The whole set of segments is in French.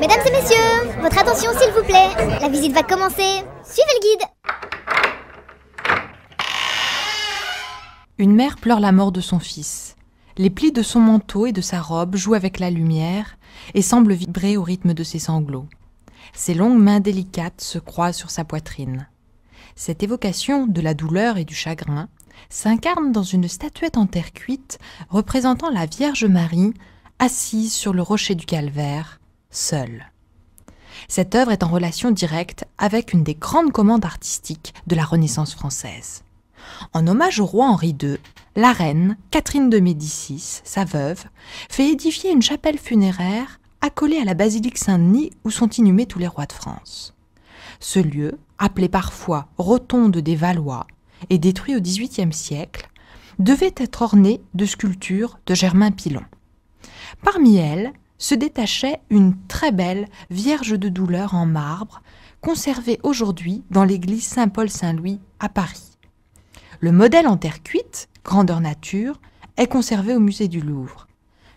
Mesdames et messieurs, votre attention s'il vous plaît. La visite va commencer. Suivez le guide. Une mère pleure la mort de son fils. Les plis de son manteau et de sa robe jouent avec la lumière et semblent vibrer au rythme de ses sanglots. Ses longues mains délicates se croisent sur sa poitrine. Cette évocation de la douleur et du chagrin s'incarne dans une statuette en terre cuite représentant la Vierge Marie assise sur le rocher du calvaire, seule. Cette œuvre est en relation directe avec une des grandes commandes artistiques de la Renaissance française. En hommage au roi Henri II, la reine Catherine de Médicis, sa veuve, fait édifier une chapelle funéraire accolée à la basilique Saint-Denis où sont inhumés tous les rois de France. Ce lieu, appelé parfois Rotonde des Valois et détruit au XVIIIe siècle, devait être orné de sculptures de Germain Pilon. Parmi elles se détachait une très belle Vierge de douleur en marbre, conservée aujourd'hui dans l'église Saint-Paul-Saint-Louis à Paris. Le modèle en terre cuite, grandeur nature, est conservé au musée du Louvre.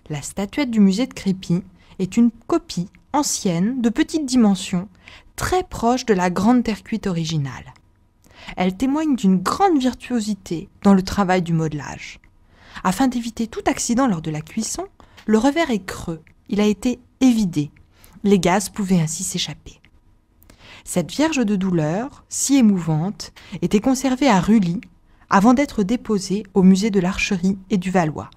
La statuette du musée de Crépy est une copie ancienne de petite dimension, très proche de la grande terre cuite originale. Elle témoigne d'une grande virtuosité dans le travail du modelage. Afin d'éviter tout accident lors de la cuisson, le revers est creux, il a été évidé. Les gaz pouvaient ainsi s'échapper. Cette vierge de douleur, si émouvante, était conservée à Rully avant d'être déposée au musée de l'Archerie et du Valois,